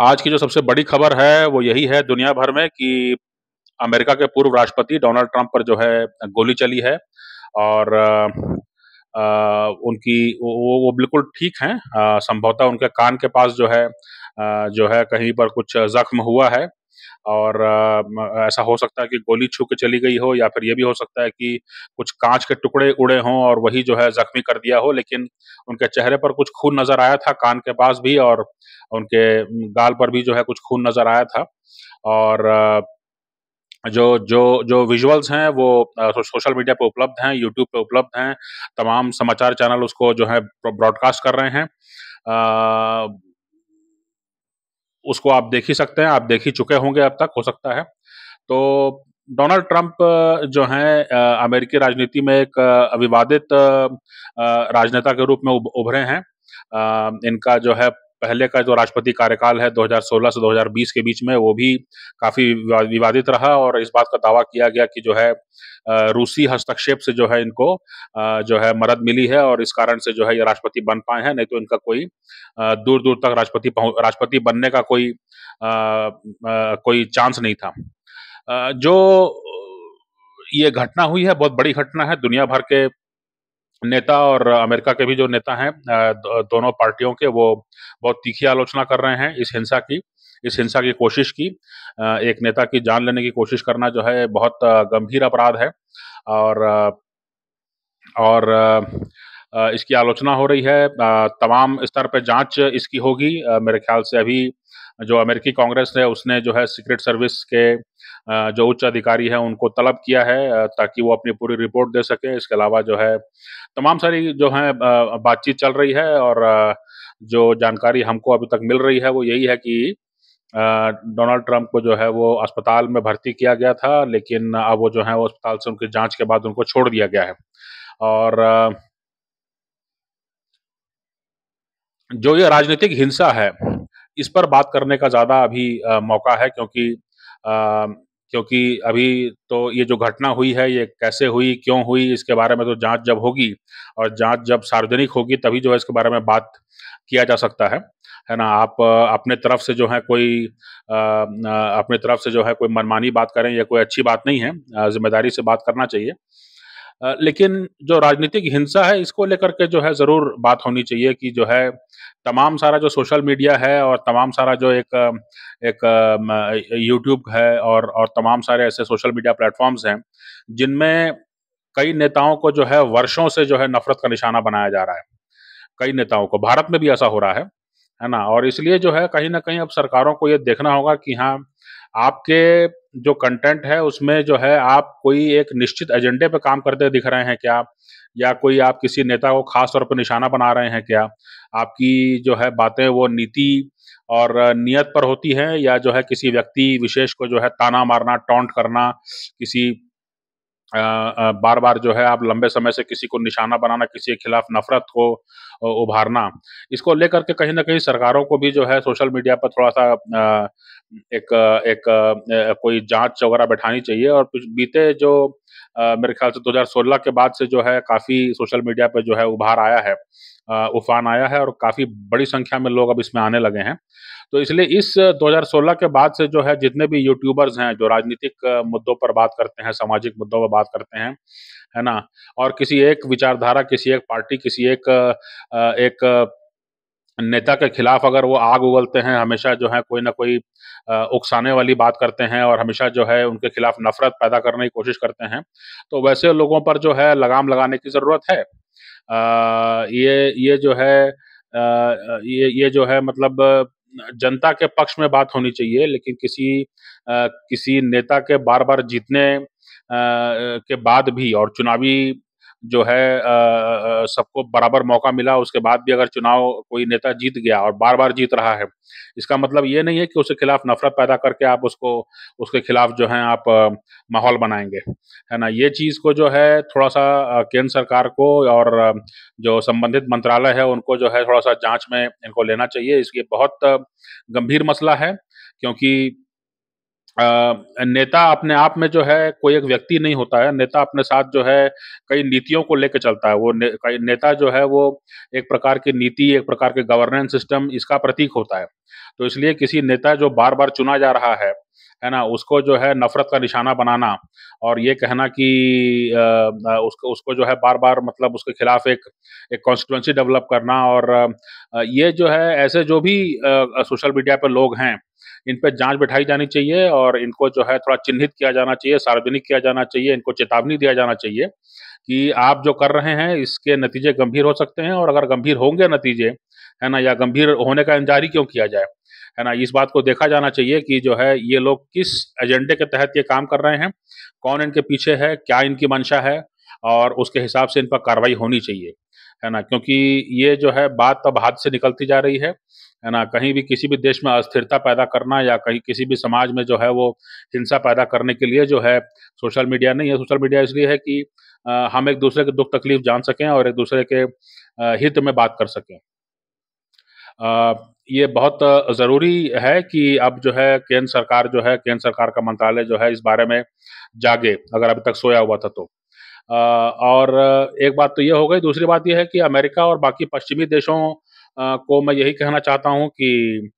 आज की जो सबसे बड़ी खबर है वो यही है दुनिया भर में कि अमेरिका के पूर्व राष्ट्रपति डोनाल्ड ट्रंप पर जो है गोली चली है और आ, उनकी वो वो बिल्कुल ठीक हैं संभवतः उनके कान के पास जो है आ, जो है कहीं पर कुछ जख्म हुआ है और ऐसा हो सकता है कि गोली छू के चली गई हो या फिर ये भी हो सकता है कि कुछ कांच के टुकड़े उड़े हों और वही जो है जख्मी कर दिया हो लेकिन उनके चेहरे पर कुछ खून नजर आया था कान के पास भी और उनके गाल पर भी जो है कुछ खून नजर आया था और जो जो जो विजुअल्स हैं वो सोशल मीडिया पे उपलब्ध हैं यूट्यूब पे उपलब्ध हैं तमाम समाचार चैनल उसको जो है ब्रॉडकास्ट कर रहे हैं उसको आप देख ही सकते हैं आप देख ही चुके होंगे अब तक हो सकता है तो डोनाल्ड ट्रंप जो हैं अमेरिकी राजनीति में एक विवादित राजनेता के रूप में उभरे हैं इनका जो है पहले का जो राष्ट्रपति कार्यकाल है 2016 से 2020 के बीच में वो भी काफी विवादित रहा और इस बात का दावा किया गया कि जो है रूसी हस्तक्षेप से जो है इनको जो है मदद मिली है और इस कारण से जो है ये राष्ट्रपति बन पाए हैं नहीं तो इनका कोई दूर दूर तक राष्ट्रपति राष्ट्रपति बनने का कोई आ, आ, कोई चांस नहीं था जो ये घटना हुई है बहुत बड़ी घटना है दुनिया भर के नेता और अमेरिका के भी जो नेता हैं दोनों पार्टियों के वो बहुत तीखी आलोचना कर रहे हैं इस हिंसा की इस हिंसा की कोशिश की एक नेता की जान लेने की कोशिश करना जो है बहुत गंभीर अपराध है और और इसकी आलोचना हो रही है तमाम स्तर पर जांच इसकी होगी मेरे ख्याल से अभी जो अमेरिकी कांग्रेस है उसने जो है सीक्रेट सर्विस के जो उच्च अधिकारी है उनको तलब किया है ताकि वो अपनी पूरी रिपोर्ट दे सके इसके अलावा जो है तमाम सारी जो है बातचीत चल रही है और जो जानकारी हमको अभी तक मिल रही है वो यही है कि डोनाल्ड ट्रंप को जो है वो अस्पताल में भर्ती किया गया था लेकिन अब वो जो है वो अस्पताल से उनकी जांच के बाद उनको छोड़ दिया गया है और जो ये राजनीतिक हिंसा है इस पर बात करने का ज्यादा अभी आ, मौका है क्योंकि आ, क्योंकि अभी तो ये जो घटना हुई है ये कैसे हुई क्यों हुई इसके बारे में तो जांच जब होगी और जांच जब सार्वजनिक होगी तभी जो है इसके बारे में बात किया जा सकता है है ना आप अपने तरफ से जो है कोई अपने तरफ से जो है कोई मनमानी बात करें या कोई अच्छी बात नहीं है जिम्मेदारी से बात करना चाहिए लेकिन जो राजनीतिक हिंसा है इसको लेकर के जो है ज़रूर बात होनी चाहिए कि जो है तमाम सारा जो सोशल मीडिया है और तमाम सारा जो एक एक यूट्यूब है और और तमाम सारे ऐसे सोशल मीडिया प्लेटफॉर्म्स हैं जिनमें कई नेताओं को जो है वर्षों से जो है नफरत का निशाना बनाया जा रहा है कई नेताओं को भारत में भी ऐसा हो रहा है है ना और इसलिए जो है कहीं ना कहीं अब सरकारों को ये देखना होगा कि हाँ आपके जो कंटेंट है उसमें जो है आप कोई एक निश्चित एजेंडे पर काम करते दिख रहे हैं क्या या कोई आप किसी नेता को खास तौर पर निशाना बना रहे हैं क्या आपकी जो है बातें वो नीति और नियत पर होती है या जो है किसी व्यक्ति विशेष को जो है ताना मारना टॉन्ट करना किसी आ, आ, बार बार जो है आप लंबे समय से किसी को निशाना बनाना किसी के खिलाफ नफरत को उभारना इसको लेकर के कहीं ना कहीं सरकारों को भी जो है सोशल मीडिया पर थोड़ा सा एक एक कोई जांच वगैरह बैठानी चाहिए और बीते जो मेरे ख्याल से 2016 के बाद से जो है काफ़ी सोशल मीडिया पर जो है उभार आया है उफान आया है और काफ़ी बड़ी संख्या में लोग अब इसमें आने लगे हैं तो इसलिए इस 2016 के बाद से जो है जितने भी यूट्यूबर्स हैं जो राजनीतिक मुद्दों पर बात करते हैं सामाजिक मुद्दों पर बात करते हैं है ना और किसी एक विचारधारा किसी एक पार्टी किसी एक एक नेता के खिलाफ अगर वो आग उगलते हैं हमेशा जो है कोई ना कोई उकसाने वाली बात करते हैं और हमेशा जो है उनके खिलाफ नफरत पैदा करने की कोशिश करते हैं तो वैसे लोगों पर जो है लगाम लगाने की ज़रूरत है आ, ये ये जो है आ, ये ये जो है मतलब जनता के पक्ष में बात होनी चाहिए लेकिन किसी आ, किसी नेता के बार बार जीतने के बाद भी और चुनावी जो है सबको बराबर मौका मिला उसके बाद भी अगर चुनाव कोई नेता जीत गया और बार बार जीत रहा है इसका मतलब ये नहीं है कि उसके खिलाफ नफरत पैदा करके आप उसको उसके खिलाफ जो है आप माहौल बनाएंगे है ना ये चीज़ को जो है थोड़ा सा केंद्र सरकार को और जो संबंधित मंत्रालय है उनको जो है थोड़ा सा जाँच में इनको लेना चाहिए इसकी बहुत गंभीर मसला है क्योंकि नेता अपने आप में जो है कोई एक व्यक्ति नहीं होता है नेता अपने साथ जो है कई नीतियों को लेकर चलता है वो ने, कई नेता जो है वो एक प्रकार की नीति एक प्रकार के गवर्नेंस सिस्टम इसका प्रतीक होता है तो इसलिए किसी नेता जो बार बार चुना जा रहा है है ना उसको जो है नफरत का निशाना बनाना और ये कहना कि उसको उसको जो है बार बार मतलब उसके खिलाफ एक एक कॉन्स्टिट्यूंसी डेवलप करना और ये जो है ऐसे जो भी सोशल मीडिया पर लोग हैं इन पर जांच बैठाई जानी चाहिए और इनको जो है थोड़ा चिन्हित किया जाना चाहिए सार्वजनिक किया जाना चाहिए इनको चेतावनी दिया जाना चाहिए कि आप जो कर रहे हैं इसके नतीजे गंभीर हो सकते हैं और अगर गंभीर होंगे नतीजे है ना या गंभीर होने का इंतजार ही क्यों किया जाए है ना इस बात को देखा जाना चाहिए कि जो है ये लोग किस एजेंडे के तहत ये काम कर रहे हैं कौन इनके पीछे है क्या इनकी मंशा है और उसके हिसाब से इन पर कार्रवाई होनी चाहिए है ना क्योंकि ये जो है बात अब हाथ से निकलती जा रही है है ना कहीं भी किसी भी देश में अस्थिरता पैदा करना या कहीं किसी भी समाज में जो है वो हिंसा पैदा करने के लिए जो है सोशल मीडिया नहीं है सोशल मीडिया इसलिए है कि हम एक दूसरे के दुख तकलीफ जान सकें और एक दूसरे के हित में बात कर सकें ये बहुत ज़रूरी है कि अब जो है केंद्र सरकार जो है केंद्र सरकार का मंत्रालय जो है इस बारे में जागे अगर अभी तक सोया हुआ था तो और एक बात तो यह हो गई दूसरी बात यह है कि अमेरिका और बाकी पश्चिमी देशों को मैं यही कहना चाहता हूँ कि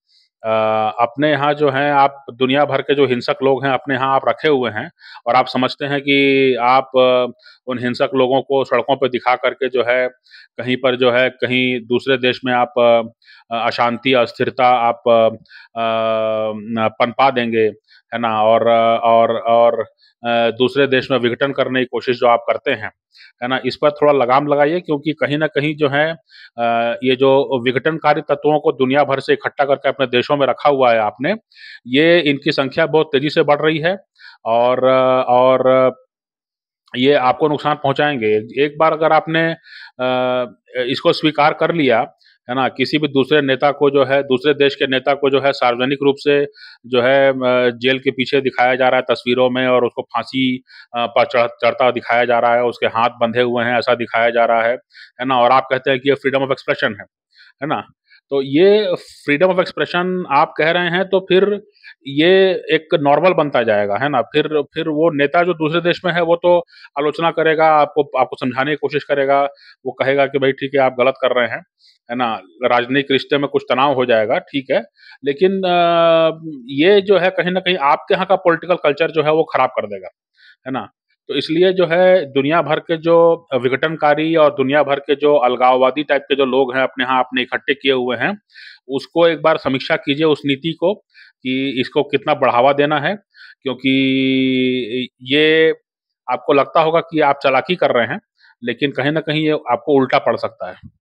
अपने यहाँ जो हैं आप दुनिया भर के जो हिंसक लोग हैं अपने यहाँ आप रखे हुए हैं और आप समझते हैं कि आप उन हिंसक लोगों को सड़कों पर दिखा करके जो है कहीं पर जो है कहीं दूसरे देश में आप अशांति अस्थिरता आप पनपा देंगे है ना और और और दूसरे देश में विघटन करने की कोशिश जो आप करते हैं है ना इस पर थोड़ा लगाम लगाइए क्योंकि कहीं ना कहीं जो है ये जो विघटनकारी तत्वों को दुनिया भर से इकट्ठा करके अपने देशों में रखा हुआ है आपने ये इनकी संख्या बहुत तेजी से बढ़ रही है और और ये आपको नुकसान पहुंचाएंगे एक बार अगर आपने इसको स्वीकार कर लिया है ना किसी भी दूसरे नेता को जो है दूसरे देश के नेता को जो है सार्वजनिक रूप से जो है जेल के पीछे दिखाया जा रहा है तस्वीरों में और उसको फांसी पर चढ़ता दिखाया जा रहा है उसके हाथ बंधे हुए हैं ऐसा दिखाया जा रहा है है ना और आप कहते हैं कि ये फ्रीडम ऑफ एक्सप्रेशन है है ना तो ये फ्रीडम ऑफ एक्सप्रेशन आप कह रहे हैं तो फिर ये एक नॉर्मल बनता जाएगा है ना फिर फिर वो नेता जो दूसरे देश में है वो तो आलोचना करेगा आपको आपको समझाने की कोशिश करेगा वो कहेगा कि भाई ठीक है आप गलत कर रहे हैं है ना राजनीतिक रिश्ते में कुछ तनाव हो जाएगा ठीक है लेकिन ये जो है कहीं ना कहीं आपके यहाँ का पॉलिटिकल कल्चर जो है वो खराब कर देगा है ना तो इसलिए जो है दुनिया भर के जो विघटनकारी और दुनिया भर के जो अलगाववादी टाइप के जो लोग हैं अपने यहाँ अपने इकट्ठे किए हुए हैं उसको एक बार समीक्षा कीजिए उस नीति को कि इसको कितना बढ़ावा देना है क्योंकि ये आपको लगता होगा कि आप चलाकी कर रहे हैं लेकिन कहीं ना कहीं ये आपको उल्टा पड़ सकता है